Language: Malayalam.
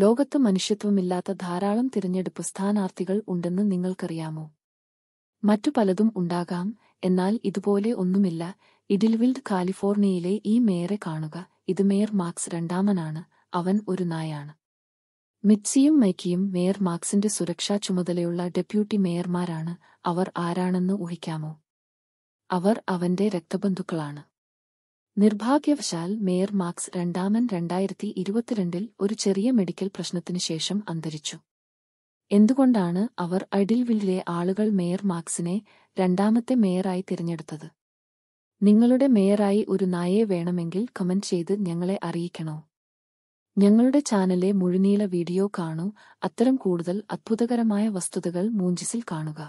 ലോകത്ത് മനുഷ്യത്വമില്ലാത്ത ധാരാളം തിരഞ്ഞെടുപ്പ് സ്ഥാനാർത്ഥികൾ ഉണ്ടെന്ന് നിങ്ങൾക്കറിയാമോ മറ്റു പലതും ഉണ്ടാകാം എന്നാൽ ഇതുപോലെ ഒന്നുമില്ല ഇഡിൽവിൽഡ് കാലിഫോർണിയയിലെ ഈ മേയറെ കാണുക ഇത് മേയർ മാർക്സ് രണ്ടാമനാണ് അവൻ ഒരു നായാണ് മിറ്റ്സിയും മൈക്കിയും മേയർ മാർക്സിന്റെ സുരക്ഷാ ചുമതലയുള്ള ഡെപ്യൂട്ടി മേയർമാരാണ് അവർ ആരാണെന്ന് ഊഹിക്കാമോ അവർ അവന്റെ രക്തബന്ധുക്കളാണ് നിർഭാഗ്യവശാൽ മേയർ മാക്സ് രണ്ടാമൻ രണ്ടായിരത്തി ഇരുപത്തിരണ്ടിൽ ഒരു ചെറിയ മെഡിക്കൽ പ്രശ്നത്തിനു ശേഷം അന്തരിച്ചു എന്തുകൊണ്ടാണ് അവർ അഡിൽവില്ലിലെ ആളുകൾ മേയർ മാക്സിനെ രണ്ടാമത്തെ മേയറായി തിരഞ്ഞെടുത്തത് നിങ്ങളുടെ മേയറായി ഒരു നായയെ വേണമെങ്കിൽ കമന്റ് ചെയ്ത് ഞങ്ങളെ അറിയിക്കണോ ഞങ്ങളുടെ ചാനലിലെ മുഴുനീള വീഡിയോ കാണൂ അത്തരം കൂടുതൽ അത്ഭുതകരമായ വസ്തുതകൾ മൂഞ്ചിസിൽ കാണുക